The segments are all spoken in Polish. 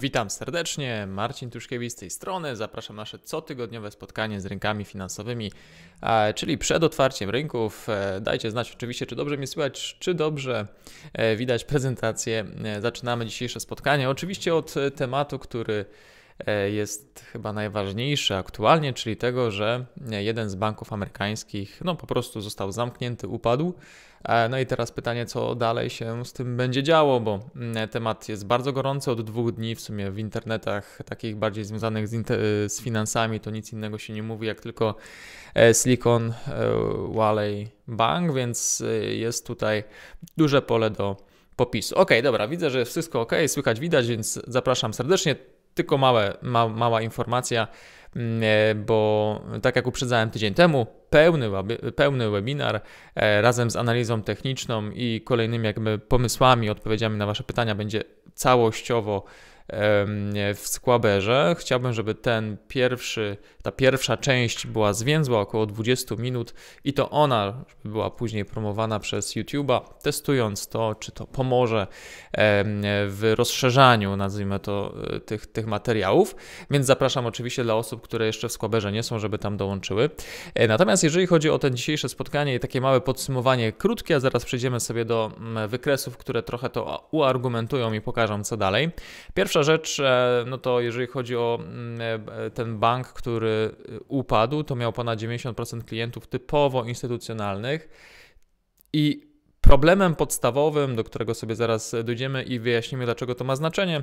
Witam serdecznie, Marcin Tuszkiewicz z tej strony. Zapraszam na nasze cotygodniowe spotkanie z rynkami finansowymi, e, czyli przed otwarciem rynków. E, dajcie znać oczywiście, czy dobrze mnie słychać, czy dobrze e, widać prezentację. Zaczynamy dzisiejsze spotkanie. Oczywiście od tematu, który jest chyba najważniejszy aktualnie, czyli tego, że jeden z banków amerykańskich no, po prostu został zamknięty, upadł. E, no i teraz pytanie, co dalej się z tym będzie działo, bo mm, temat jest bardzo gorący od dwóch dni. W sumie w internetach takich bardziej związanych z, z finansami to nic innego się nie mówi, jak tylko e, Silicon e, Valley Bank, więc jest tutaj duże pole do popisu. Ok, dobra, widzę, że wszystko ok, słychać, widać, więc zapraszam serdecznie. Tylko małe, ma, mała informacja. E, bo tak jak uprzedzałem tydzień temu, pełny, pełny webinar e, razem z analizą techniczną i kolejnymi jakby pomysłami, odpowiedziami na Wasze pytania będzie całościowo w Squaberze. Chciałbym, żeby ten pierwszy ta pierwsza część była zwięzła, około 20 minut, i to ona była później promowana przez YouTube'a, testując to, czy to pomoże w rozszerzaniu, nazwijmy to, e, tych, tych materiałów. Więc zapraszam oczywiście dla osób, które jeszcze w Skłaberze nie są, żeby tam dołączyły. E, natomiast jeżeli chodzi o to dzisiejsze spotkanie i takie małe podsumowanie krótkie, a zaraz przejdziemy sobie do mm, wykresów, które trochę to uargumentują i pokażą, co dalej. Pierwsza rzecz, e, no to jeżeli chodzi o mm, ten bank, który Y, upadł, to miał ponad 90% klientów typowo instytucjonalnych i problemem podstawowym, do którego sobie zaraz dojdziemy i wyjaśnimy, dlaczego to ma znaczenie,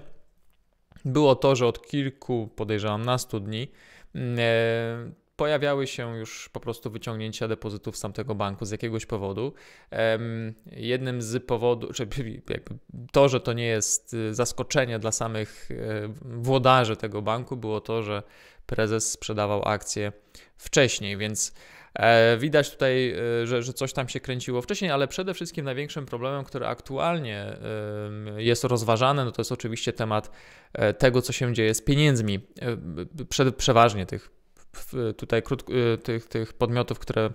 było to, że od kilku, podejrzewam, nastu dni mm, e, pojawiały się już po prostu wyciągnięcia depozytów z tamtego banku z jakiegoś powodu. Jednym z powodów, czy to, że to nie jest y, zaskoczenie dla samych e, włodarzy tego banku, było to, że prezes sprzedawał akcje wcześniej, więc e, widać tutaj, e, że, że coś tam się kręciło wcześniej, ale przede wszystkim największym problemem, który aktualnie jest rozważany, no to jest oczywiście temat e, tego, co się dzieje z pieniędzmi, przeważnie tych tutaj krótko, tych, tych podmiotów, które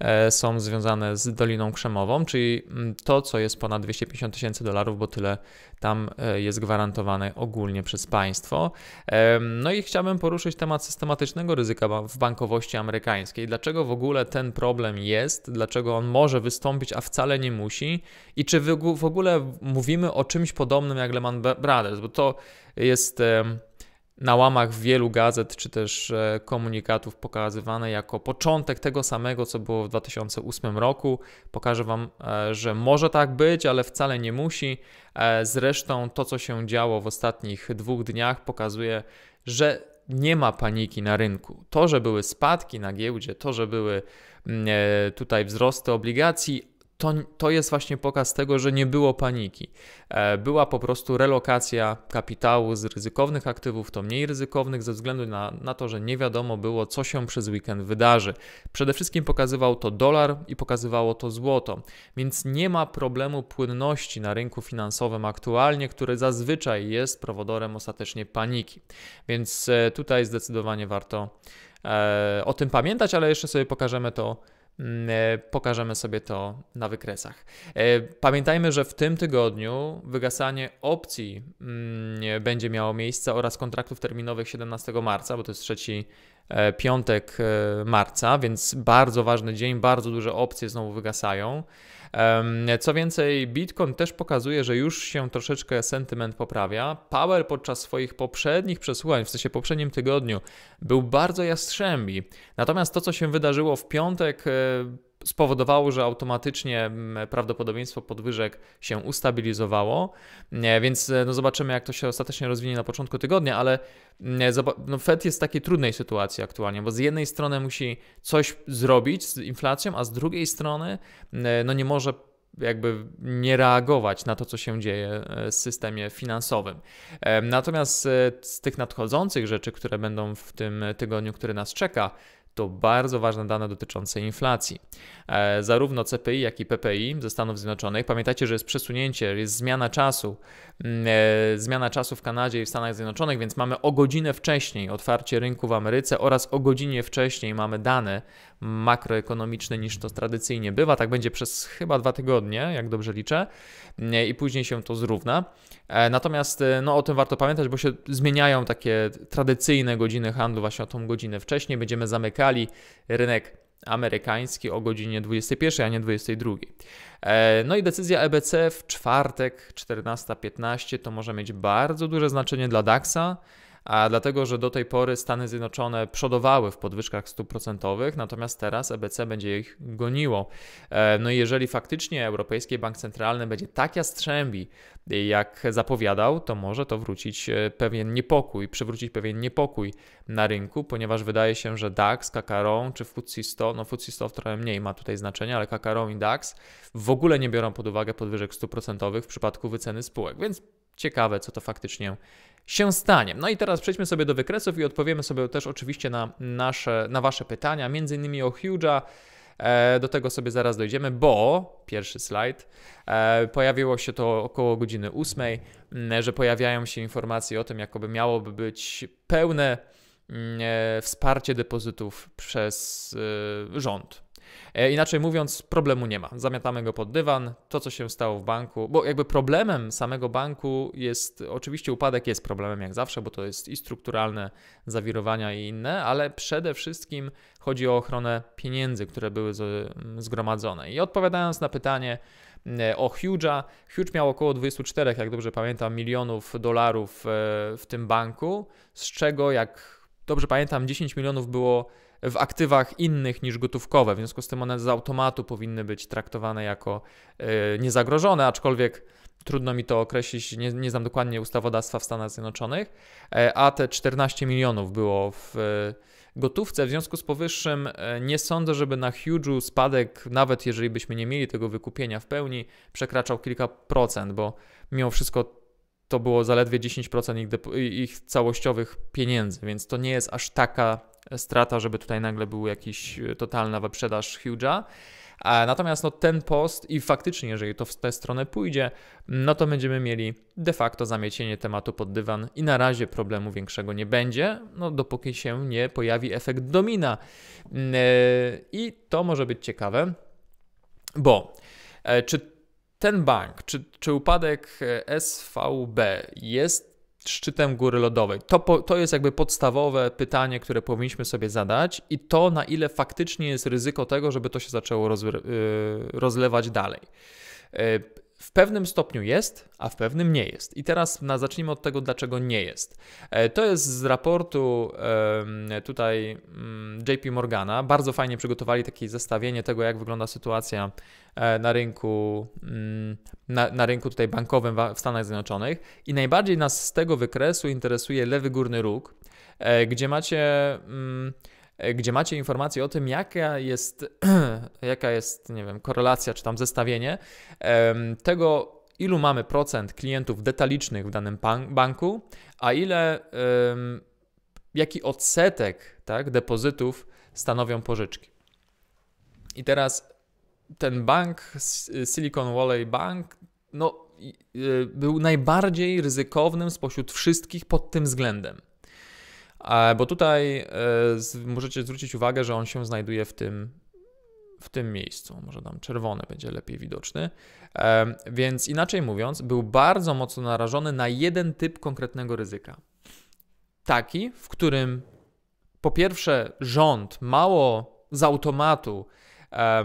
E, są związane z Doliną Krzemową, czyli mm, to, co jest ponad 250 tysięcy dolarów, bo tyle tam e, jest gwarantowane ogólnie przez państwo. No i chciałbym poruszyć temat systematycznego ryzyka w bankowości amerykańskiej. Dlaczego w ogóle ten problem jest? Dlaczego on może wystąpić, a wcale nie musi? I czy w ogóle mówimy o czymś podobnym jak Lehman Brothers? Bo to jest na łamach wielu gazet czy też e, komunikatów pokazywane jako początek tego samego, co było w 2008 roku. Pokażę Wam, e, że może tak być, ale wcale nie musi. E, zresztą to, co się działo w ostatnich dwóch dniach, pokazuje, że nie ma paniki na rynku. To, że były spadki na giełdzie, to, że były mm, tutaj wzrosty obligacji, to, to jest właśnie pokaz tego, że nie było paniki. E, była po prostu relokacja kapitału z ryzykownych aktywów do mniej ryzykownych ze względu na, na to, że nie wiadomo było, co się przez weekend wydarzy. Przede wszystkim pokazywał to dolar i pokazywało to złoto, więc nie ma problemu płynności na rynku finansowym aktualnie, który zazwyczaj jest prowodorem ostatecznie paniki. Więc e, tutaj zdecydowanie warto e, o tym pamiętać, ale jeszcze sobie pokażemy to Mm, e, pokażemy sobie to na wykresach. E, pamiętajmy, że w tym tygodniu wygasanie opcji mm, będzie miało miejsce oraz kontraktów terminowych 17 marca, bo to jest trzeci e, piątek marca, więc bardzo ważny dzień, bardzo duże opcje znowu wygasają. Co więcej, Bitcoin też pokazuje, że już się troszeczkę sentyment poprawia. Power podczas swoich poprzednich przesłuchań, w sensie poprzednim tygodniu, był bardzo jastrzębi. Natomiast to, co się wydarzyło w piątek, e, spowodowało, że automatycznie mm, prawdopodobieństwo podwyżek się ustabilizowało, więc e, no zobaczymy, jak to się ostatecznie rozwinie na początku tygodnia, ale mm, no Fed jest w takiej trudnej sytuacji aktualnie, bo z jednej strony musi coś zrobić z inflacją, a z drugiej strony mm, e, no nie może jakby nie reagować na to, co się dzieje e, w systemie finansowym. Natomiast z tych nadchodzących rzeczy, które będą w tym tygodniu, który nas czeka, to bardzo ważne dane dotyczące inflacji. E, zarówno CPI, jak i PPI ze Stanów Zjednoczonych. Pamiętajcie, że jest przesunięcie, jest zmiana czasu. Mm, e, zmiana czasu w Kanadzie i w Stanach Zjednoczonych, więc mamy o godzinę wcześniej otwarcie rynku w Ameryce oraz o godzinie wcześniej mamy dane makroekonomiczne niż to tradycyjnie bywa. Tak będzie przez chyba dwa tygodnie, jak dobrze liczę, mm, i później się to zrówna. E, natomiast no, o tym warto pamiętać, bo się zmieniają takie tradycyjne godziny handlu, właśnie o tą godzinę wcześniej. Będziemy zamykać rynek amerykański o godzinie 21, a nie 22. E, no i decyzja EBC w czwartek 14.15 to może mieć bardzo duże znaczenie dla DAXa a dlatego, że do tej pory Stany Zjednoczone przodowały w podwyżkach stóp procentowych, natomiast teraz EBC będzie ich goniło. E, no i jeżeli faktycznie Europejski Bank Centralny będzie tak jastrzębi, jak zapowiadał, to może to wrócić e, pewien niepokój, przywrócić pewien niepokój na rynku, ponieważ wydaje się, że DAX, Kakaron czy FTSE 100, no FTSE 100 trochę mniej ma tutaj znaczenia, ale Kakaron i DAX w ogóle nie biorą pod uwagę podwyżek stóp procentowych w przypadku wyceny spółek, więc ciekawe, co to faktycznie się stanie. No i teraz przejdźmy sobie do wykresów i odpowiemy sobie też oczywiście na, nasze, na Wasze pytania, między innymi o Huge'a. E, do tego sobie zaraz dojdziemy, bo pierwszy slajd e, pojawiło się to około godziny 8, że pojawiają się informacje o tym, jakoby miałoby być pełne e, wsparcie depozytów przez rząd. E, inaczej mówiąc, problemu nie ma. Zamiatamy go pod dywan. To, co się stało w banku, bo jakby problemem samego banku jest, oczywiście upadek jest problemem jak zawsze, bo to jest i strukturalne zawirowania i inne, ale przede wszystkim chodzi o ochronę pieniędzy, które były mm, zgromadzone. I odpowiadając na pytanie, mm, e, o Huge'a. Huge miał około 24, jak dobrze pamiętam, milionów dolarów e, w tym banku, z czego, jak dobrze pamiętam, 10 milionów było w aktywach innych niż gotówkowe. W związku z tym one z automatu powinny być traktowane jako e, niezagrożone, aczkolwiek trudno mi to określić, nie, nie znam dokładnie ustawodawstwa w Stanach Zjednoczonych, e, a te 14 milionów było w e, gotówce. W związku z powyższym nie sądzę, żeby na Huge'u spadek, nawet jeżeli byśmy nie mieli tego wykupienia w pełni, przekraczał kilka procent, bo mimo wszystko to było zaledwie 10% ich, ich całościowych pieniędzy, więc to nie jest aż taka strata, żeby tutaj nagle był jakiś e, totalna wyprzedaż Huge'a. Natomiast no, ten post i faktycznie, jeżeli to w tę stronę pójdzie, no to będziemy mieli de facto zamiecienie tematu pod dywan i na razie problemu większego nie będzie, no dopóki się nie pojawi efekt domina. Mm, e, I to może być ciekawe, bo e, czy ten bank, czy, czy upadek SVB jest szczytem góry lodowej? To, po, to jest jakby podstawowe pytanie, które powinniśmy sobie zadać i to, na ile faktycznie jest ryzyko tego, żeby to się zaczęło roz, y, rozlewać dalej. Y, w pewnym stopniu jest, a w pewnym nie jest. I teraz na, zacznijmy od tego, dlaczego nie jest. E, to jest z raportu tutaj mm, JP Morgana. Bardzo fajnie przygotowali takie zestawienie tego, jak wygląda sytuacja e, na rynku, mm, na, na rynku tutaj bankowym w Stanach Zjednoczonych. I najbardziej nas z tego wykresu interesuje lewy górny róg, e, gdzie macie mm, E, gdzie macie informacje o tym, jaka jest, jaka jest nie wiem, korelacja czy tam zestawienie tego, ilu mamy procent klientów detalicznych w danym banku, a ile, jaki odsetek tak, depozytów stanowią pożyczki. I teraz ten bank, Silicon Valley Bank, no, y, był najbardziej ryzykownym spośród wszystkich pod tym względem. Bo tutaj e, możecie zwrócić uwagę, że on się znajduje w tym, w tym miejscu. Może tam czerwony będzie lepiej widoczny. E, więc inaczej mówiąc, był bardzo mocno narażony na jeden typ konkretnego ryzyka. Taki, w którym po pierwsze rząd mało z automatu e,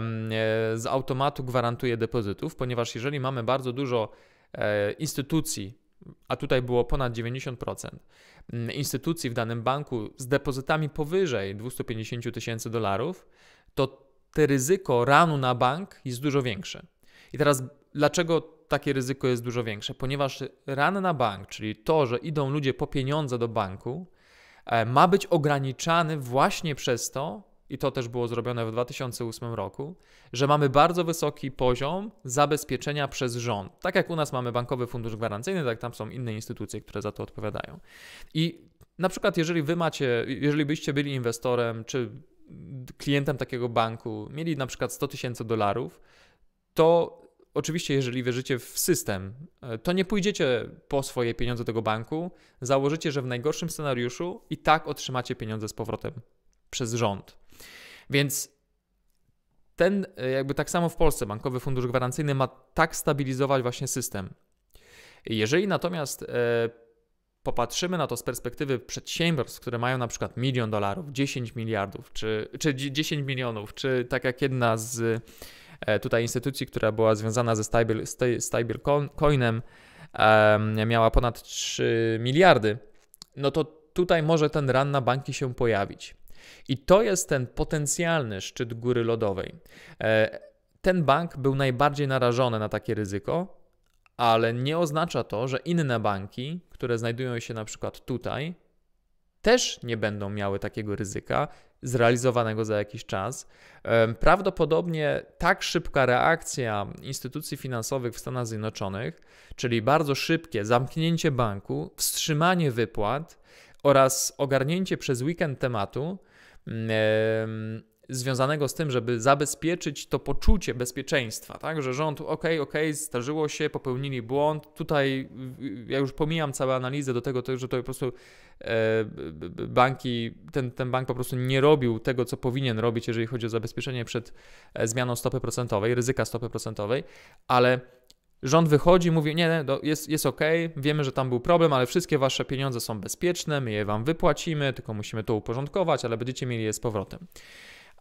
z automatu gwarantuje depozytów, ponieważ jeżeli mamy bardzo dużo instytucji a tutaj było ponad 90% mm, instytucji w danym banku z depozytami powyżej 250 tysięcy dolarów, to te ryzyko ranu na bank jest dużo większe. I teraz dlaczego takie ryzyko jest dużo większe? Ponieważ ran na bank, czyli to, że idą ludzie po pieniądze do banku, e, ma być ograniczany właśnie przez to, i to też było zrobione w 2008 roku, że mamy bardzo wysoki poziom zabezpieczenia przez rząd. Tak jak u nas mamy Bankowy Fundusz Gwarancyjny, tak tam są inne instytucje, które za to odpowiadają. I na przykład, jeżeli wy macie, jeżeli byście byli inwestorem czy klientem takiego banku, mieli na przykład 100 tysięcy dolarów, to oczywiście, jeżeli wierzycie w system, e, to nie pójdziecie po swoje pieniądze tego banku, założycie, że w najgorszym scenariuszu i tak otrzymacie pieniądze z powrotem przez rząd. Więc ten, e, jakby tak samo w Polsce, Bankowy Fundusz Gwarancyjny ma tak stabilizować właśnie system. Jeżeli natomiast e, popatrzymy na to z perspektywy przedsiębiorstw, które mają na przykład milion dolarów, 10 miliardów, czy, czy 10 milionów, czy tak jak jedna z e, tutaj instytucji, która była związana ze stable, stablecoinem, miała ponad 3 miliardy, no to tutaj może ten ran na banki się pojawić. I to jest ten potencjalny szczyt góry lodowej. E, ten bank był najbardziej narażony na takie ryzyko, ale nie oznacza to, że inne banki, które znajdują się na przykład tutaj, też nie będą miały takiego ryzyka zrealizowanego za jakiś czas. E, prawdopodobnie tak szybka reakcja instytucji finansowych w Stanach Zjednoczonych, czyli bardzo szybkie zamknięcie banku, wstrzymanie wypłat oraz ogarnięcie przez weekend tematu, Mm, związanego z tym, żeby zabezpieczyć to poczucie bezpieczeństwa, tak? Że rząd, okej, okej, okay, się, popełnili błąd. Tutaj ja już pomijam całą analizę do tego, że to po prostu e, banki, ten, ten bank po prostu nie robił tego, co powinien robić, jeżeli chodzi o zabezpieczenie przed e, zmianą stopy procentowej, ryzyka stopy procentowej, ale Rząd wychodzi, mówi: Nie, nie jest, jest ok, wiemy, że tam był problem, ale wszystkie wasze pieniądze są bezpieczne, my je wam wypłacimy, tylko musimy to uporządkować, ale będziecie mieli je z powrotem.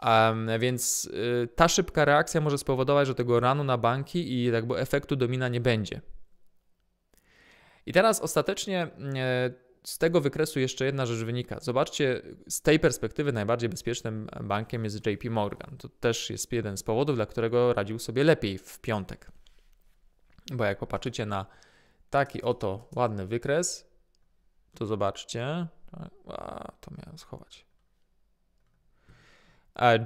Um, więc y, ta szybka reakcja może spowodować, że tego ranu na banki i jakby efektu domina nie będzie. I teraz ostatecznie y, z tego wykresu jeszcze jedna rzecz wynika. Zobaczcie, z tej perspektywy najbardziej bezpiecznym bankiem jest JP Morgan. To też jest jeden z powodów, dla którego radził sobie lepiej w piątek. Bo jak popatrzycie na taki oto ładny wykres, to zobaczcie. A, to miałem schować.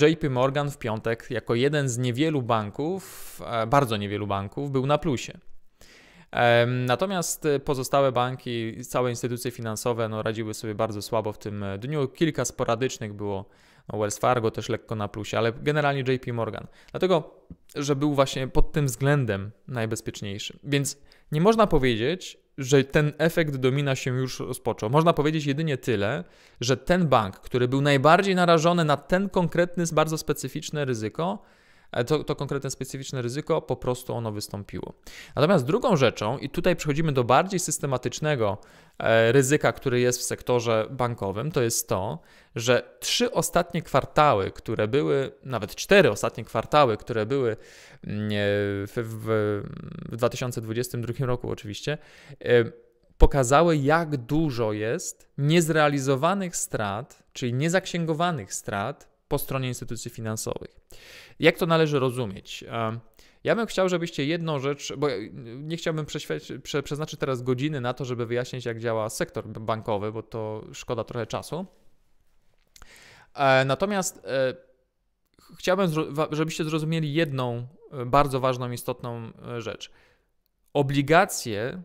JP Morgan w piątek, jako jeden z niewielu banków, e, bardzo niewielu banków, był na plusie. Natomiast pozostałe banki, całe instytucje finansowe no, radziły sobie bardzo słabo w tym e, dniu. Kilka sporadycznych było no Wells Fargo też lekko na plusie, ale generalnie JP Morgan. Dlatego, że był właśnie pod tym względem najbezpieczniejszy. Więc nie można powiedzieć, że ten efekt domina się już rozpoczął. Można powiedzieć jedynie tyle, że ten bank, który był najbardziej narażony na ten konkretny, bardzo specyficzne ryzyko, to, to konkretne specyficzne ryzyko, po prostu ono wystąpiło. Natomiast drugą rzeczą, i tutaj przechodzimy do bardziej systematycznego e, ryzyka, który jest w sektorze bankowym, to jest to, że trzy ostatnie kwartały, które były, nawet cztery ostatnie kwartały, które były mm, e, w, w 2022 roku oczywiście, e, pokazały, jak dużo jest niezrealizowanych strat, czyli niezaksięgowanych strat po stronie instytucji finansowych. Jak to należy rozumieć? Ja bym chciał, żebyście jedną rzecz, bo nie chciałbym prze, przeznaczyć teraz godziny na to, żeby wyjaśnić, jak działa sektor bankowy, bo to szkoda trochę czasu. E, natomiast e, chciałbym, żebyście zrozumieli jedną e, bardzo ważną, istotną rzecz. Obligacje,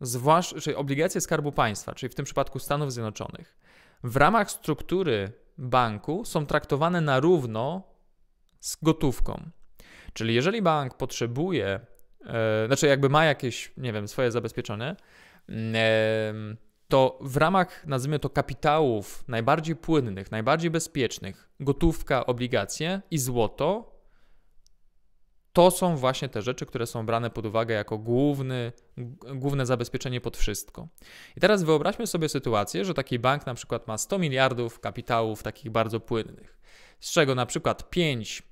zwłaszcza obligacje Skarbu Państwa, czyli w tym przypadku Stanów Zjednoczonych, w ramach struktury banku są traktowane na równo z gotówką. Czyli jeżeli bank potrzebuje, e, znaczy jakby ma jakieś, nie wiem, swoje zabezpieczone, mm, e, to w ramach, nazwijmy to, kapitałów najbardziej płynnych, najbardziej bezpiecznych, gotówka, obligacje i złoto to są właśnie te rzeczy, które są brane pod uwagę jako główny, główne zabezpieczenie pod wszystko. I teraz wyobraźmy sobie sytuację, że taki bank na przykład ma 100 miliardów kapitałów takich bardzo płynnych, z czego na przykład 5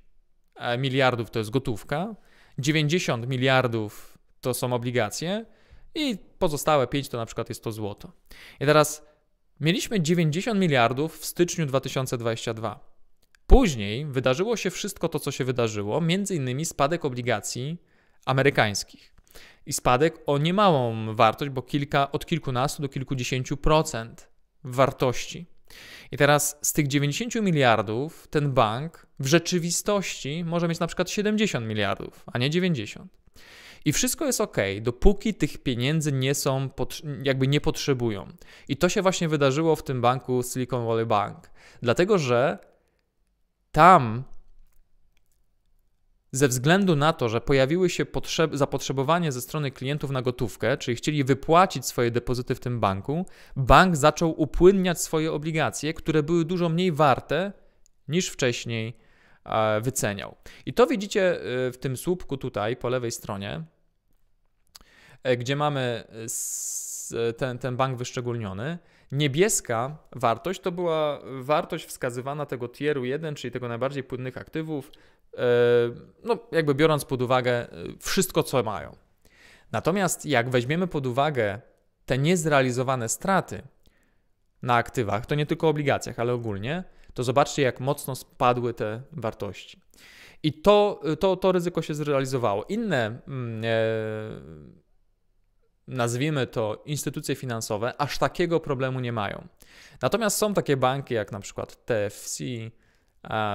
e, miliardów to jest gotówka, 90 miliardów to są obligacje i pozostałe 5 to na przykład jest to złoto. I teraz mieliśmy 90 miliardów w styczniu 2022. Później wydarzyło się wszystko to, co się wydarzyło, między innymi spadek obligacji amerykańskich. I spadek o niemałą wartość, bo kilka, od kilkunastu do kilkudziesięciu procent wartości. I teraz z tych 90 miliardów ten bank w rzeczywistości może mieć na przykład 70 miliardów, a nie 90. I wszystko jest ok, dopóki tych pieniędzy nie są, jakby nie potrzebują. I to się właśnie wydarzyło w tym banku Silicon Valley Bank. Dlatego, że tam ze względu na to, że pojawiły się potrzeb, zapotrzebowanie ze strony klientów na gotówkę, czyli chcieli wypłacić swoje depozyty w tym banku, bank zaczął upłynniać swoje obligacje, które były dużo mniej warte niż wcześniej e, wyceniał. I to widzicie e, w tym słupku tutaj po lewej stronie, e, gdzie mamy ten, ten bank wyszczególniony. Niebieska wartość to była wartość wskazywana tego tieru 1, czyli tego najbardziej płynnych aktywów, e, no jakby biorąc pod uwagę e, wszystko, co mają. Natomiast jak weźmiemy pod uwagę te niezrealizowane straty na aktywach, to nie tylko obligacjach, ale ogólnie, to zobaczcie, jak mocno spadły te wartości. I to, to, to ryzyko się zrealizowało. Inne. Yy, nazwijmy to instytucje finansowe, aż takiego problemu nie mają. Natomiast są takie banki jak na przykład TFC,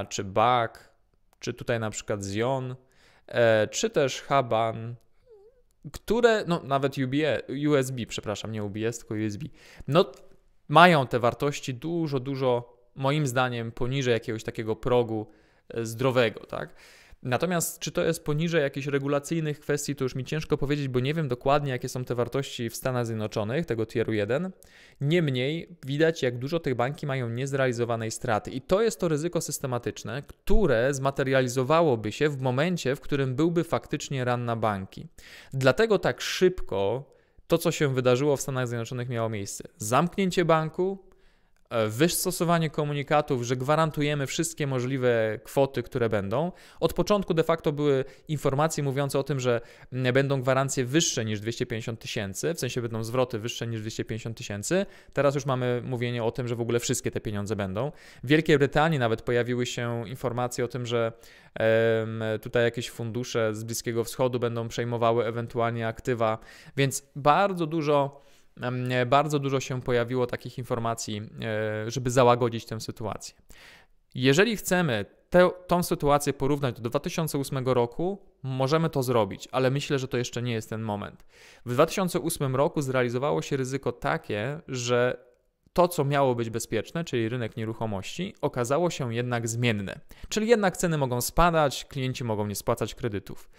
czy BAK, czy tutaj na przykład Zion, e, czy też Haban, które, no nawet USB, przepraszam, nie UBS, tylko USB, no mają te wartości dużo, dużo, moim zdaniem, poniżej jakiegoś takiego progu e, zdrowego, tak? Natomiast czy to jest poniżej jakichś regulacyjnych kwestii, to już mi ciężko powiedzieć, bo nie wiem dokładnie, jakie są te wartości w Stanach Zjednoczonych, tego tieru 1. Niemniej widać, jak dużo tych banki mają niezrealizowanej straty. I to jest to ryzyko systematyczne, które zmaterializowałoby się w momencie, w którym byłby faktycznie ran na banki. Dlatego tak szybko to, co się wydarzyło w Stanach Zjednoczonych, miało miejsce. Zamknięcie banku, E, wystosowanie komunikatów, że gwarantujemy wszystkie możliwe kwoty, które będą. Od początku de facto były informacje mówiące o tym, że będą gwarancje wyższe niż 250 tysięcy, w sensie będą zwroty wyższe niż 250 tysięcy. Teraz już mamy mówienie o tym, że w ogóle wszystkie te pieniądze będą. W Wielkiej Brytanii nawet pojawiły się informacje o tym, że tutaj jakieś fundusze z Bliskiego Wschodu będą przejmowały ewentualnie aktywa, więc bardzo dużo bardzo dużo się pojawiło takich informacji, e, żeby załagodzić tę sytuację. Jeżeli chcemy tę, tą sytuację porównać do 2008 roku, możemy to zrobić, ale myślę, że to jeszcze nie jest ten moment. W 2008 roku zrealizowało się ryzyko takie, że to, co miało być bezpieczne, czyli rynek nieruchomości, okazało się jednak zmienne. Czyli jednak ceny mogą spadać, klienci mogą nie spłacać kredytów.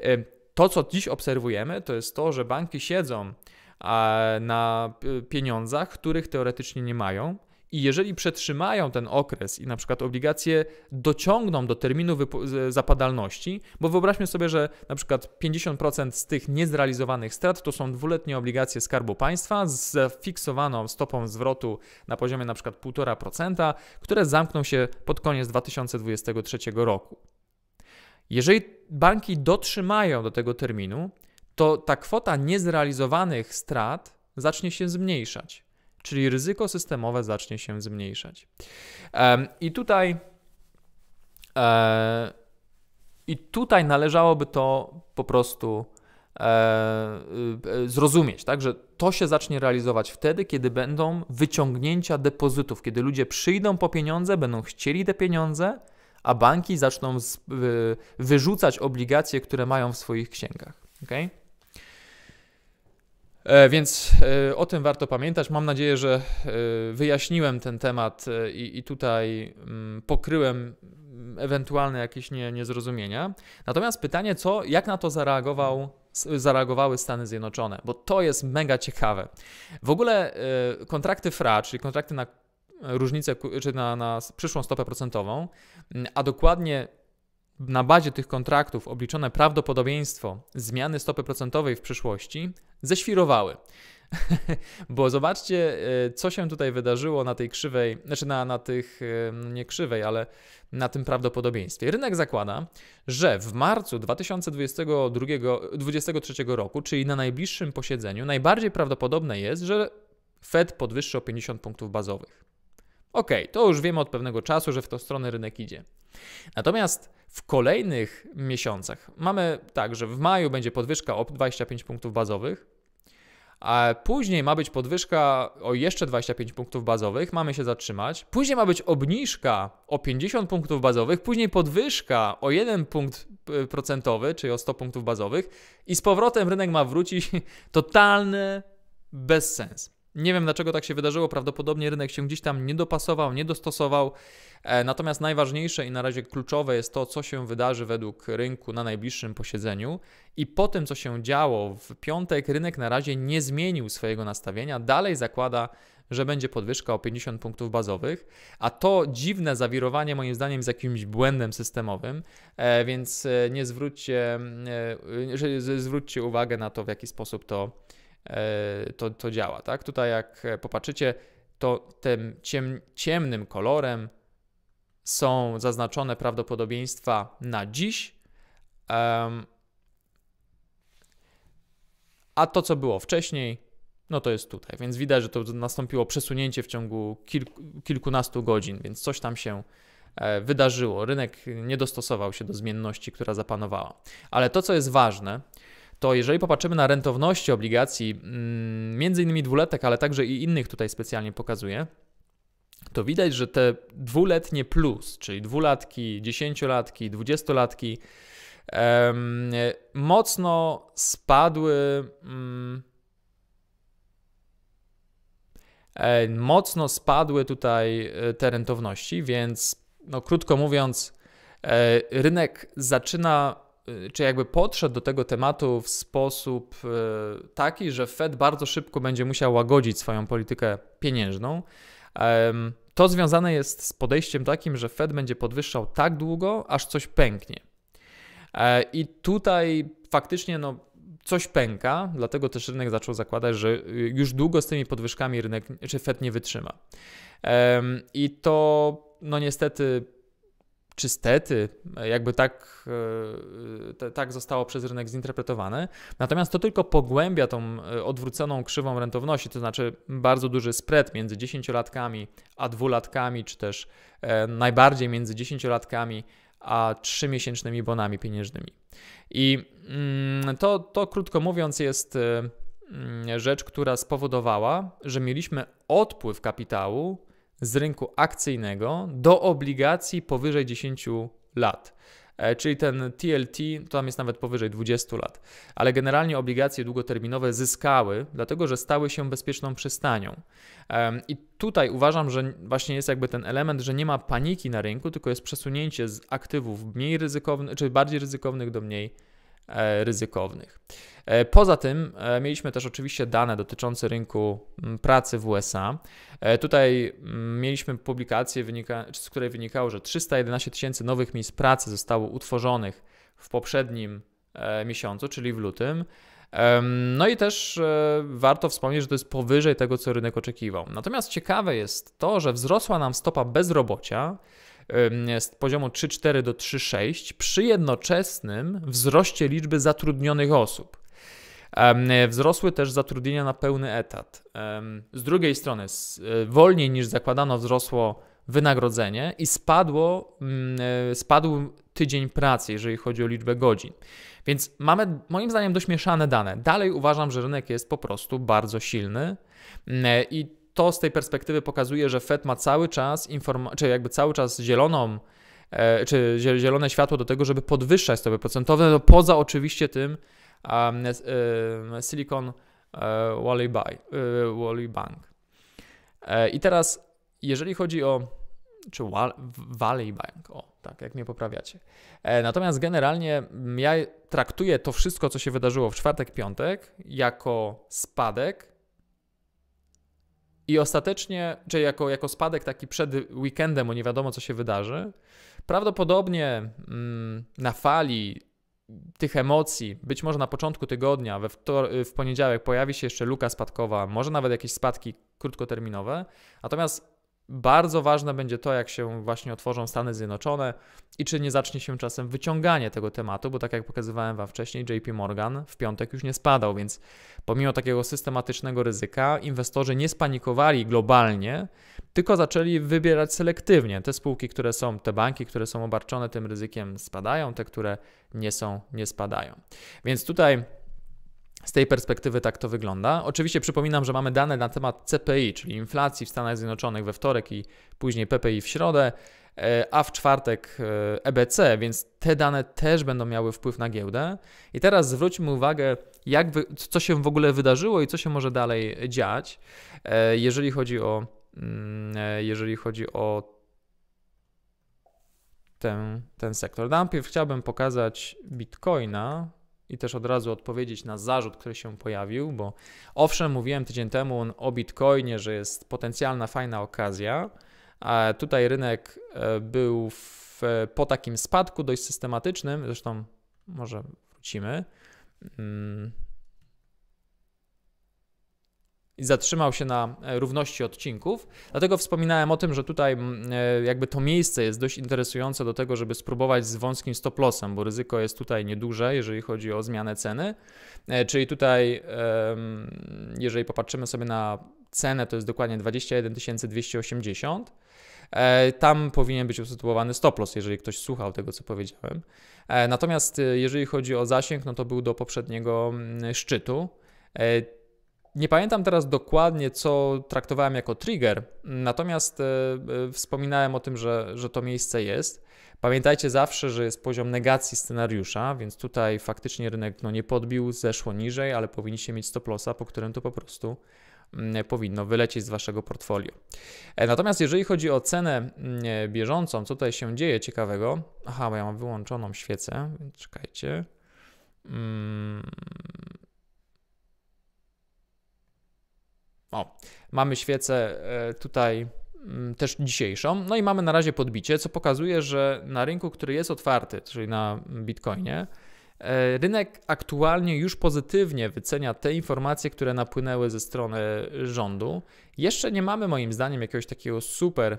E, to, co dziś obserwujemy, to jest to, że banki siedzą na y, pieniądzach, których teoretycznie nie mają. I jeżeli przetrzymają ten okres i na przykład obligacje dociągną do terminu zapadalności, bo wyobraźmy sobie, że na przykład 50% z tych niezrealizowanych strat to są dwuletnie obligacje Skarbu Państwa z fiksowaną stopą zwrotu na poziomie na przykład 1,5%, które zamkną się pod koniec 2023 roku. Jeżeli banki dotrzymają do tego terminu, to ta kwota niezrealizowanych strat zacznie się zmniejszać, czyli ryzyko systemowe zacznie się zmniejszać. I tutaj. E, I tutaj należałoby to po prostu e, e, zrozumieć, tak, że to się zacznie realizować wtedy, kiedy będą wyciągnięcia depozytów, kiedy ludzie przyjdą po pieniądze, będą chcieli te pieniądze, a banki zaczną wyrzucać obligacje, które mają w swoich księgach. Okay? E, więc e, o tym warto pamiętać. Mam nadzieję, że e, wyjaśniłem ten temat i, i tutaj mm, pokryłem mm, ewentualne jakieś nie, niezrozumienia. Natomiast pytanie, co, jak na to zareagował, zareagowały Stany Zjednoczone, bo to jest mega ciekawe. W ogóle kontrakty FRA, czyli kontrakty na różnicę, czy na, na przyszłą stopę procentową, mm, a dokładnie na bazie tych kontraktów obliczone prawdopodobieństwo zmiany stopy procentowej w przyszłości ześwirowały. Bo zobaczcie, e, co się tutaj wydarzyło na tej krzywej, znaczy na, na tych, e, nie krzywej, ale na tym prawdopodobieństwie. Rynek zakłada, że w marcu 2022, 2023 roku, czyli na najbliższym posiedzeniu, najbardziej prawdopodobne jest, że Fed podwyższy o 50 punktów bazowych. Ok, to już wiemy od pewnego czasu, że w tą stronę rynek idzie. Natomiast w kolejnych miesiącach mamy tak, że w maju będzie podwyżka o 25 punktów bazowych, a później ma być podwyżka o jeszcze 25 punktów bazowych, mamy się zatrzymać. Później ma być obniżka o 50 punktów bazowych, później podwyżka o 1 punkt e, procentowy, czyli o 100 punktów bazowych, i z powrotem rynek ma wrócić totalny bezsens. Nie wiem dlaczego tak się wydarzyło, prawdopodobnie rynek się gdzieś tam nie dopasował, nie dostosował. E, natomiast najważniejsze i na razie kluczowe jest to, co się wydarzy według rynku na najbliższym posiedzeniu. I po tym, co się działo w piątek, rynek na razie nie zmienił swojego nastawienia, dalej zakłada że będzie podwyżka o 50 punktów bazowych, a to dziwne zawirowanie moim zdaniem z jakimś błędem systemowym, e, więc e, nie zwróćcie, mm, zwróćcie uwagę na to, w jaki sposób to E, to, to działa. Tak? Tutaj, jak e, popatrzycie, to tym ciem, ciemnym kolorem są zaznaczone prawdopodobieństwa na dziś. Um, a to, co było wcześniej, no to jest tutaj. Więc widać, że to nastąpiło przesunięcie w ciągu kilku, kilkunastu godzin, więc coś tam się e, wydarzyło. Rynek nie dostosował się do zmienności, która zapanowała. Ale to, co jest ważne, to jeżeli popatrzymy na rentowności obligacji, mm, między innymi dwuletek, ale także i innych tutaj specjalnie pokazuję, to widać, że te dwuletnie plus, czyli dwulatki, dziesięciolatki, dwudziestolatki, mocno spadły. Mm, e, mocno spadły tutaj e, te rentowności, więc no, krótko mówiąc, e, rynek zaczyna Y, czy jakby podszedł do tego tematu w sposób y, taki, że Fed bardzo szybko będzie musiał łagodzić swoją politykę pieniężną. To związane jest z podejściem takim, że Fed będzie podwyższał tak długo, aż coś pęknie. E, I tutaj faktycznie no, coś pęka, dlatego też rynek zaczął zakładać, że y, już długo z tymi podwyżkami rynek czy Fed nie wytrzyma. I to no niestety czy stety, jakby tak, e, te, tak zostało przez rynek zinterpretowane. Natomiast to tylko pogłębia tą e, odwróconą krzywą rentowności, to znaczy bardzo duży spread między dziesięciolatkami a dwulatkami, czy też e, najbardziej między dziesięciolatkami a trzymiesięcznymi miesięcznymi bonami pieniężnymi. I mm, to, to krótko mówiąc jest e, mm, rzecz, która spowodowała, że mieliśmy odpływ kapitału z rynku akcyjnego do obligacji powyżej 10 lat. E, czyli ten TLT, tam jest nawet powyżej 20 lat, ale generalnie obligacje długoterminowe zyskały, dlatego że stały się bezpieczną przystanią. I tutaj uważam, że właśnie jest jakby ten element, że nie ma paniki na rynku, tylko jest przesunięcie z aktywów mniej ryzykownych, czy bardziej ryzykownych do mniej E, ryzykownych. E, poza tym e, mieliśmy też oczywiście dane dotyczące rynku pracy w USA. Tutaj mieliśmy publikację, z której wynikało, że 311 tysięcy nowych miejsc pracy zostało utworzonych w poprzednim miesiącu, czyli w lutym. No i też warto wspomnieć, że to jest powyżej tego, co rynek oczekiwał. Natomiast ciekawe jest to, że wzrosła nam stopa bezrobocia z poziomu 3,4 do 3,6 przy jednoczesnym wzroście liczby zatrudnionych osób. Wzrosły też zatrudnienia na pełny etat. Z drugiej strony, e, wolniej niż zakładano, wzrosło wynagrodzenie i spadło, mm, e, spadł tydzień pracy, jeżeli chodzi o liczbę godzin. Więc mamy moim zdaniem dość mieszane dane. Dalej uważam, że rynek jest po prostu bardzo silny mm, e, i to z tej perspektywy pokazuje, że Fed ma cały czas czy jakby cały czas zieloną e, czy zielone światło do tego, żeby podwyższać stopy procentowe, no poza oczywiście tym um, e, Silicon e, e, Valley, Bank. E, I teraz, jeżeli chodzi o czy Valley Bank, o tak, jak mnie poprawiacie. Natomiast generalnie mm, ja traktuję to wszystko, co się wydarzyło w czwartek, piątek, jako spadek i ostatecznie, czy jako, jako spadek taki przed weekendem, bo nie wiadomo co się wydarzy, prawdopodobnie mm, na fali tych emocji, być może na początku tygodnia, we wtor- w poniedziałek pojawi się jeszcze luka spadkowa, może nawet jakieś spadki krótkoterminowe. Natomiast bardzo ważne będzie to, jak się właśnie otworzą Stany Zjednoczone i czy nie zacznie się czasem wyciąganie tego tematu, bo tak jak pokazywałem Wam wcześniej, JP Morgan w piątek już nie spadał, więc pomimo takiego systematycznego ryzyka, inwestorzy nie spanikowali globalnie, tylko zaczęli wybierać selektywnie. Te spółki, które są, te banki, które są obarczone tym ryzykiem, spadają, te, które nie są, nie spadają. Więc tutaj z tej perspektywy tak to wygląda. Oczywiście przypominam, że mamy dane na temat CPI, czyli inflacji w Stanach Zjednoczonych we wtorek i później PPI w środę, e, a w czwartek EBC, e więc te dane też będą miały wpływ na giełdę. I teraz zwróćmy uwagę, jak wy, co się w ogóle wydarzyło i co się może dalej dziać, e, jeżeli chodzi o, mm, jeżeli chodzi o ten, ten sektor. Najpierw chciałbym pokazać Bitcoina, i też od razu odpowiedzieć na zarzut, który się pojawił, bo owszem, mówiłem tydzień temu o Bitcoinie, że jest potencjalna fajna okazja. A tutaj rynek e, był w, e, po takim spadku dość systematycznym, zresztą może wrócimy. Mm, i zatrzymał się na e, równości odcinków. Dlatego wspominałem o tym, że tutaj mm, e, jakby to miejsce jest dość interesujące do tego, żeby spróbować z wąskim stop lossem, bo ryzyko jest tutaj nieduże, jeżeli chodzi o zmianę ceny. E, czyli tutaj, jeżeli popatrzymy sobie na cenę, to jest dokładnie 21 280. Tam powinien być usytuowany stop loss, jeżeli ktoś słuchał tego, co powiedziałem. Natomiast jeżeli chodzi o zasięg, no to był do poprzedniego mm, szczytu. Nie pamiętam teraz dokładnie, co traktowałem jako trigger, natomiast e, e, wspominałem o tym, że, że to miejsce jest. Pamiętajcie zawsze, że jest poziom negacji scenariusza, więc tutaj faktycznie rynek no, nie podbił, zeszło niżej, ale powinniście mieć stop lossa, po którym to po prostu mm, powinno wylecieć z waszego portfolio. E, natomiast jeżeli chodzi o cenę mm, bieżącą, co tutaj się dzieje ciekawego? Aha, bo ja mam wyłączoną świecę, więc czekajcie. Mm, O, mamy świecę e, tutaj mm, też dzisiejszą. No i mamy na razie podbicie, co pokazuje, że na rynku, który jest otwarty, czyli na Bitcoinie, e, rynek aktualnie już pozytywnie wycenia te informacje, które napłynęły ze strony rządu. Jeszcze nie mamy moim zdaniem jakiegoś takiego super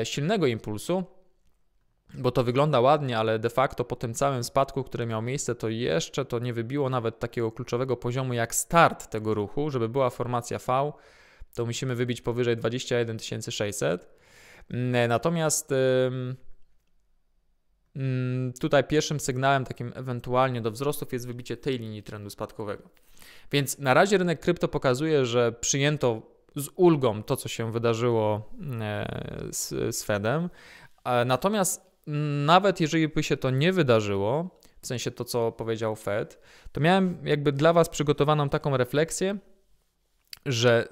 e, silnego impulsu, bo to wygląda ładnie, ale de facto po tym całym spadku, który miał miejsce, to jeszcze to nie wybiło nawet takiego kluczowego poziomu jak start tego ruchu, żeby była formacja V, to musimy wybić powyżej 21 600. Mm, natomiast mm, tutaj pierwszym sygnałem takim ewentualnie do wzrostów jest wybicie tej linii trendu spadkowego. Więc na razie rynek krypto pokazuje, że przyjęto z ulgą to, co się wydarzyło e, z, z Fedem. E, natomiast nawet jeżeli by się to nie wydarzyło, w sensie to, co powiedział Fed, to miałem jakby dla Was przygotowaną taką refleksję, że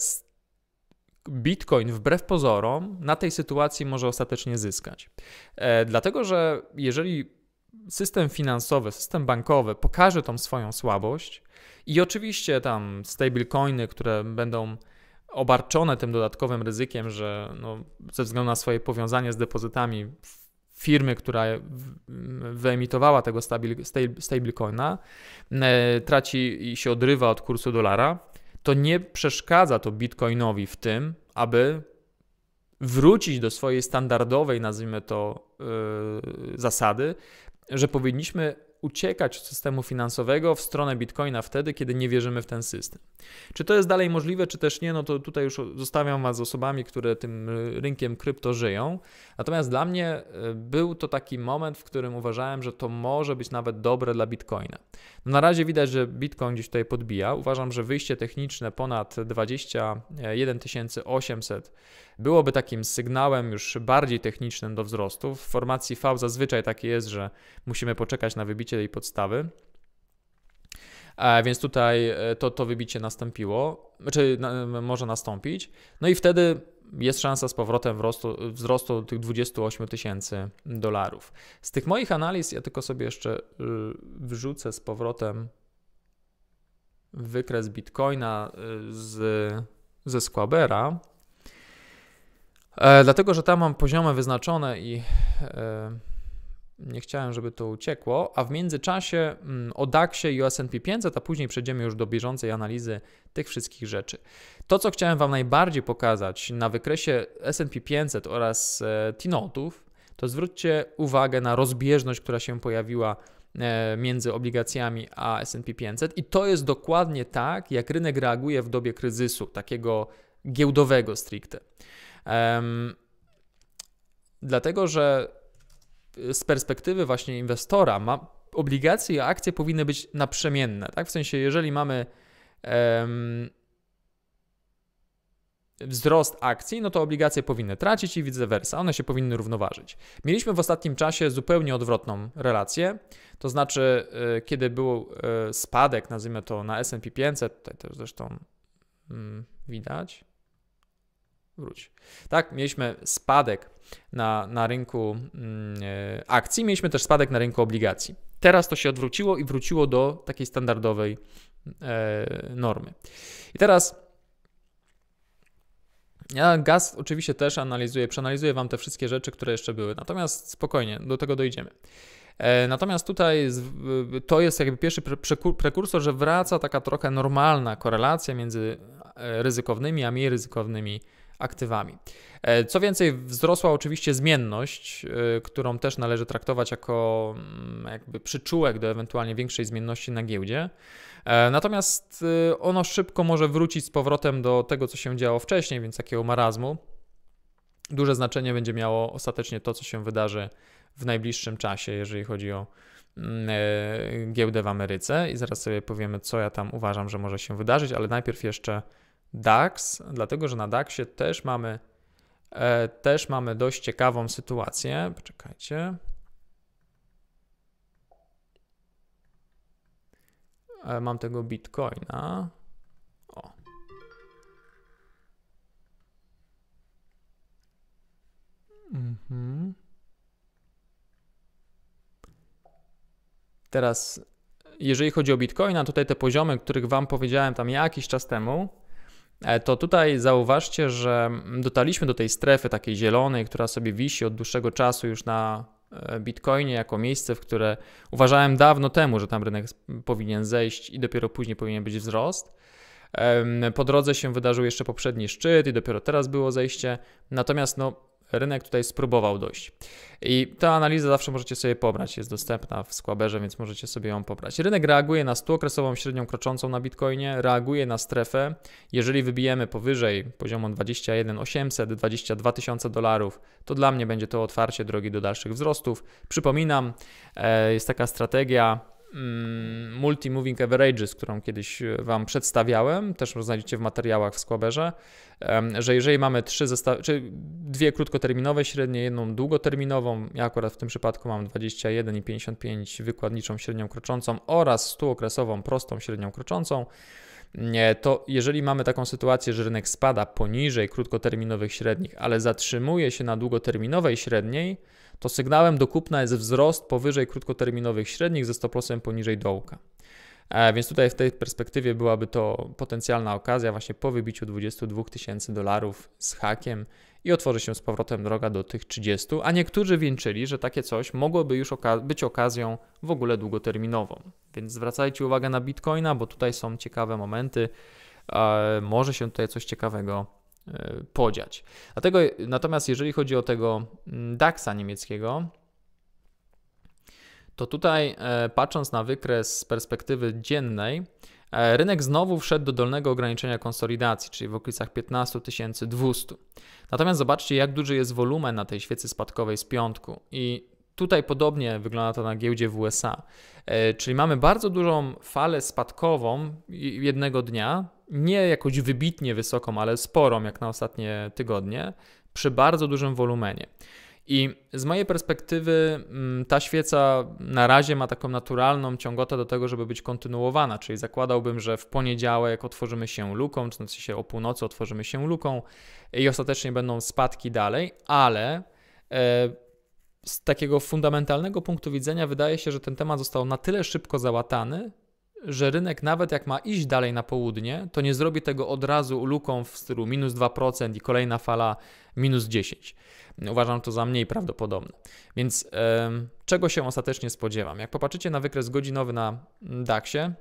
Bitcoin wbrew pozorom na tej sytuacji może ostatecznie zyskać. E, dlatego, że jeżeli system finansowy, system bankowy pokaże tą swoją słabość i oczywiście tam stablecoiny, które będą obarczone tym dodatkowym ryzykiem, że no, ze względu na swoje powiązanie z depozytami firmy, która wyemitowała tego stablecoina, e, traci i się odrywa od kursu dolara, to nie przeszkadza to bitcoinowi w tym, aby wrócić do swojej standardowej, nazwijmy to, yy, zasady, że powinniśmy uciekać od systemu finansowego w stronę bitcoina wtedy, kiedy nie wierzymy w ten system. Czy to jest dalej możliwe, czy też nie, no to tutaj już zostawiam Was z osobami, które tym rynkiem krypto żyją. Natomiast dla mnie e, był to taki moment, w którym uważałem, że to może być nawet dobre dla bitcoina. No na razie widać, że bitcoin gdzieś tutaj podbija. Uważam, że wyjście techniczne ponad 21 800 byłoby takim sygnałem już bardziej technicznym do wzrostu. W formacji V zazwyczaj tak jest, że musimy poczekać na wybicie nauczycieli podstawy. E, więc tutaj e, to, to wybicie nastąpiło, czy znaczy, na, może nastąpić. No i wtedy jest szansa z powrotem wzrostu, wzrostu tych 28 tysięcy dolarów. Z tych moich analiz, ja tylko sobie jeszcze y, wrzucę z powrotem wykres bitcoina y, z, ze Squabera, e, dlatego że tam mam poziomy wyznaczone i. E, nie chciałem, żeby to uciekło, a w międzyczasie mm, o DAX-ie i o S&P 500, a później przejdziemy już do bieżącej analizy tych wszystkich rzeczy. To, co chciałem Wam najbardziej pokazać na wykresie S&P 500 oraz e, T-notów, to zwróćcie uwagę na rozbieżność, która się pojawiła e, między obligacjami a S&P 500 i to jest dokładnie tak, jak rynek reaguje w dobie kryzysu, takiego giełdowego stricte. Um, dlatego, że z perspektywy właśnie inwestora ma, obligacje i akcje powinny być naprzemienne. Tak? W sensie, jeżeli mamy um, wzrost akcji, no to obligacje powinny tracić i vice versa, one się powinny równoważyć. Mieliśmy w ostatnim czasie zupełnie odwrotną relację, to znaczy, e, kiedy był e, spadek, nazwijmy to na S&P 500, tutaj też zresztą hmm, widać, wróć. Tak, mieliśmy spadek na, na rynku yy, akcji, mieliśmy też spadek na rynku obligacji. Teraz to się odwróciło i wróciło do takiej standardowej yy, normy. I teraz ja gaz oczywiście też analizuję, przeanalizuję Wam te wszystkie rzeczy, które jeszcze były. Natomiast spokojnie, do tego dojdziemy. E, natomiast tutaj to jest jakby pierwszy prekursor, że wraca taka trochę normalna korelacja między ryzykownymi a mniej ryzykownymi aktywami. E, co więcej, wzrosła oczywiście zmienność, e, którą też należy traktować jako mm, jakby przyczółek do ewentualnie większej zmienności na giełdzie. E, natomiast ono szybko może wrócić z powrotem do tego, co się działo wcześniej, więc takiego marazmu. Duże znaczenie będzie miało ostatecznie to, co się wydarzy w najbliższym czasie, jeżeli chodzi o mm, giełdę w Ameryce i zaraz sobie powiemy, co ja tam uważam, że może się wydarzyć, ale najpierw jeszcze DAX, dlatego że na DAXie też mamy, e, też mamy dość ciekawą sytuację. Poczekajcie. E, mam tego Bitcoina. O. Mhm. Teraz jeżeli chodzi o Bitcoina, tutaj te poziomy, których Wam powiedziałem tam jakiś czas temu, E, to tutaj zauważcie, że dotarliśmy do tej strefy takiej zielonej, która sobie wisi od dłuższego czasu już na e, Bitcoinie jako miejsce, w które uważałem dawno temu, że tam rynek powinien zejść i dopiero później powinien być wzrost. Po drodze się wydarzył jeszcze poprzedni szczyt i dopiero teraz było zejście. Natomiast no, rynek tutaj spróbował dojść. I ta analiza zawsze możecie sobie pobrać, jest dostępna w Squaberze, więc możecie sobie ją pobrać. Rynek reaguje na stuokresową średnią kroczącą na Bitcoinie, reaguje na strefę. Jeżeli wybijemy powyżej poziomu 21 800, 22 000 dolarów, to dla mnie będzie to otwarcie drogi do dalszych wzrostów. Przypominam, e, jest taka strategia Mm, Multi Moving Averages, którą kiedyś e, Wam przedstawiałem, też znajdziecie w materiałach w Squaberze, że jeżeli mamy trzy zestawy, czy dwie krótkoterminowe średnie, jedną długoterminową, ja akurat w tym przypadku mam 21 i 55 wykładniczą średnią kroczącą oraz 100 okresową prostą średnią kroczącą, to jeżeli mamy taką sytuację, że rynek spada poniżej krótkoterminowych średnich, ale zatrzymuje się na długoterminowej średniej, to sygnałem do kupna jest wzrost powyżej krótkoterminowych średnich ze 100% poniżej dołka. E, więc tutaj w tej perspektywie byłaby to potencjalna okazja właśnie po wybiciu 22 tysięcy dolarów z hakiem i otworzy się z powrotem droga do tych 30, a niektórzy wieńczyli, że takie coś mogłoby już oka być okazją w ogóle długoterminową. Więc zwracajcie uwagę na Bitcoina, bo tutaj są ciekawe momenty, eee, może się tutaj coś ciekawego E, podziać. Dlatego, natomiast jeżeli chodzi o tego mm, DAXa niemieckiego, to tutaj e, patrząc na wykres z perspektywy dziennej, e, rynek znowu wszedł do dolnego ograniczenia konsolidacji, czyli w okolicach 15 200. Natomiast zobaczcie, jak duży jest wolumen na tej świecy spadkowej z piątku i Tutaj podobnie wygląda to na giełdzie w USA. E, czyli mamy bardzo dużą falę spadkową jednego dnia, nie jakoś wybitnie wysoką, ale sporą jak na ostatnie tygodnie, przy bardzo dużym wolumenie. I z mojej perspektywy mm, ta świeca na razie ma taką naturalną ciągotę do tego, żeby być kontynuowana, czyli zakładałbym, że w poniedziałek otworzymy się luką, czy znaczy się o północy otworzymy się luką i ostatecznie będą spadki dalej, ale e, z takiego fundamentalnego punktu widzenia wydaje się, że ten temat został na tyle szybko załatany, że rynek nawet jak ma iść dalej na południe, to nie zrobi tego od razu luką w stylu minus 2% i kolejna fala minus 10. Uważam to za mniej prawdopodobne. Więc czego się ostatecznie spodziewam? Jak popatrzycie na wykres godzinowy na DAX-ie,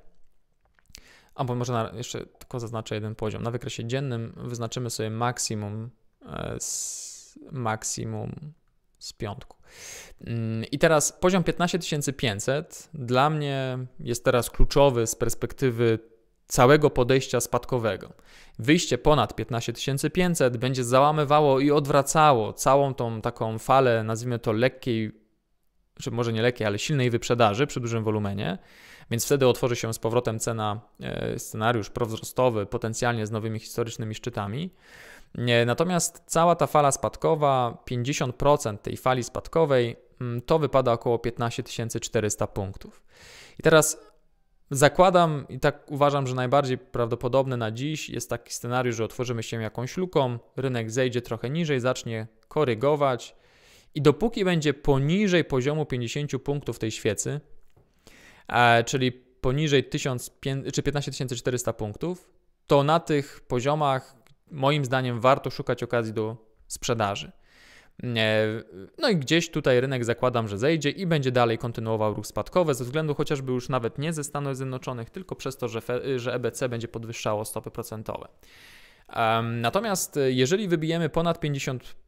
a może na, jeszcze tylko zaznaczę jeden poziom. Na wykresie dziennym wyznaczymy sobie maksimum e, z, maksimum z piątku. I teraz poziom 15500 dla mnie jest teraz kluczowy z perspektywy całego podejścia spadkowego. Wyjście ponad 15500 będzie załamywało i odwracało całą tą taką falę, nazwijmy to lekkiej, czy może nie lekkiej, ale silnej wyprzedaży przy dużym wolumenie. Więc wtedy otworzy się z powrotem cena, e, scenariusz prowzrostowy, potencjalnie z nowymi historycznymi szczytami. Natomiast cała ta fala spadkowa, 50% tej fali spadkowej, mm, to wypada około 15 400 punktów. I teraz zakładam i tak uważam, że najbardziej prawdopodobne na dziś jest taki scenariusz, że otworzymy się jakąś luką, rynek zejdzie trochę niżej, zacznie korygować i dopóki będzie poniżej poziomu 50 punktów tej świecy, e, czyli poniżej 1000, czy 15 400 punktów, to na tych poziomach moim zdaniem warto szukać okazji do sprzedaży. E, no i gdzieś tutaj rynek zakładam, że zejdzie i będzie dalej kontynuował ruch spadkowy, ze względu chociażby już nawet nie ze Stanów Zjednoczonych, tylko przez to, że, że EBC będzie podwyższało stopy procentowe. Natomiast e, jeżeli wybijemy ponad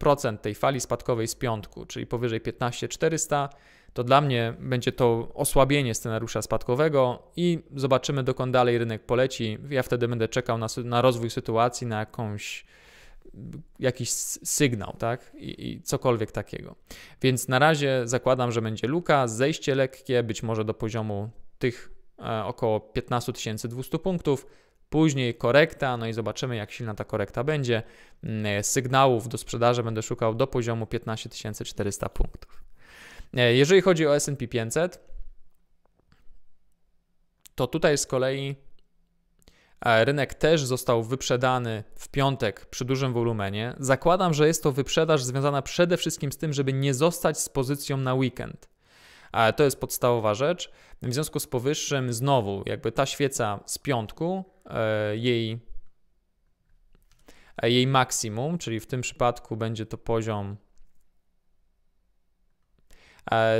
50% tej fali spadkowej z piątku, czyli powyżej 15400, to dla mnie będzie to osłabienie scenariusza spadkowego i zobaczymy, dokąd dalej rynek poleci. Ja wtedy będę czekał na, na rozwój sytuacji, na jakąś jakiś sygnał, tak? I, I, cokolwiek takiego. Więc na razie zakładam, że będzie luka, zejście lekkie, być może do poziomu tych e, około 15 200 punktów, później korekta, no i zobaczymy, jak silna ta korekta będzie. Mm, e, sygnałów do sprzedaży będę szukał do poziomu 15 400 punktów. E, jeżeli chodzi o SP 500, to tutaj z kolei e, rynek też został wyprzedany w piątek przy dużym wolumenie. Zakładam, że jest to wyprzedaż związana przede wszystkim z tym, żeby nie zostać z pozycją na weekend. E, to jest podstawowa rzecz. W związku z powyższym, znowu, jakby ta świeca z piątku, jej, jej maksimum, czyli w tym przypadku będzie to poziom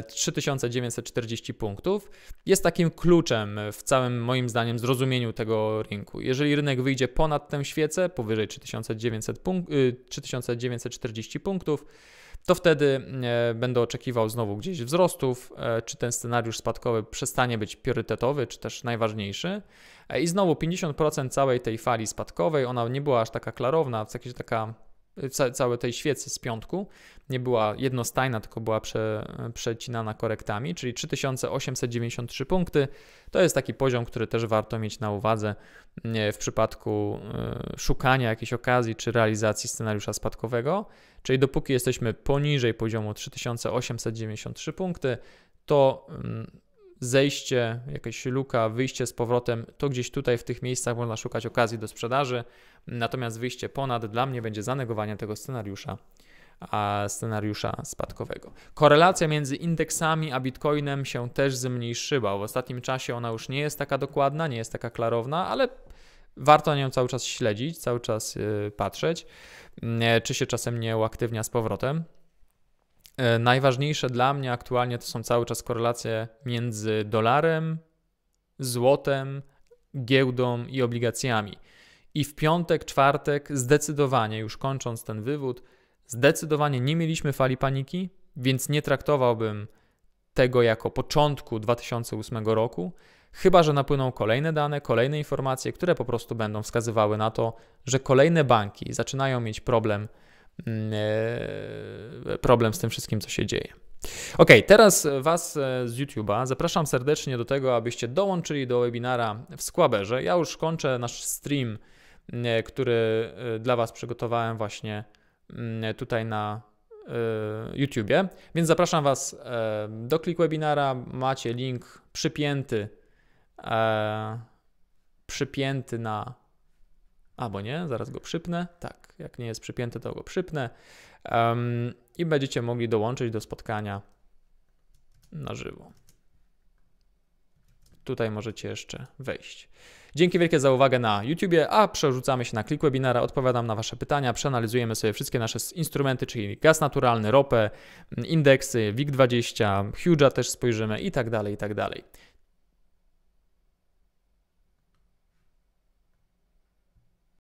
3940 e, punktów, jest takim kluczem w całym moim zdaniem zrozumieniu tego rynku. Jeżeli rynek wyjdzie ponad tę świecę, powyżej 3900 punk 3940 y, punktów, to wtedy e, będę oczekiwał znowu gdzieś wzrostów, e, czy ten scenariusz spadkowy przestanie być priorytetowy, czy też najważniejszy. I znowu 50% całej tej fali spadkowej, ona nie była aż taka klarowna, w sensie taka całej tej świecy z piątku nie była jednostajna, tylko była prze, przecinana korektami, czyli 3893 punkty. To jest taki poziom, który też warto mieć na uwadze w przypadku y, szukania jakiejś okazji czy realizacji scenariusza spadkowego. Czyli dopóki jesteśmy poniżej poziomu 3893 punkty, to mm, zejście, jakaś luka, wyjście z powrotem, to gdzieś tutaj w tych miejscach można szukać okazji do sprzedaży. Natomiast wyjście ponad dla mnie będzie zanegowanie tego scenariusza a scenariusza spadkowego. Korelacja między indeksami a bitcoinem się też zmniejszyła. W ostatnim czasie ona już nie jest taka dokładna, nie jest taka klarowna, ale warto na nią cały czas śledzić, cały czas y, patrzeć, y, czy się czasem nie uaktywnia z powrotem. E, najważniejsze dla mnie aktualnie to są cały czas korelacje między dolarem, złotem, giełdą i obligacjami. I w piątek, czwartek zdecydowanie, już kończąc ten wywód, zdecydowanie nie mieliśmy fali paniki, więc nie traktowałbym tego jako początku 2008 roku, chyba że napłyną kolejne dane, kolejne informacje, które po prostu będą wskazywały na to, że kolejne banki zaczynają mieć problem E, problem z tym wszystkim, co się dzieje. Ok, teraz Was e, z YouTube'a zapraszam serdecznie do tego, abyście dołączyli do webinara w Squaberze. Ja już kończę nasz stream, e, który dla Was przygotowałem właśnie mm, tutaj na YouTube'ie. więc zapraszam Was do klik webinara. Macie link przypięty, przypięty na albo nie, zaraz go przypnę, tak, jak nie jest przypięty, to go przypnę um, i będziecie mogli dołączyć do spotkania na żywo. Tutaj możecie jeszcze wejść. Dzięki wielkie za uwagę na YouTubie, a przerzucamy się na klik webinara, odpowiadam na Wasze pytania, przeanalizujemy sobie wszystkie nasze instrumenty, czyli gaz naturalny, ropę, mm, indeksy, WIG20, Huge'a też spojrzymy i tak dalej, i tak dalej.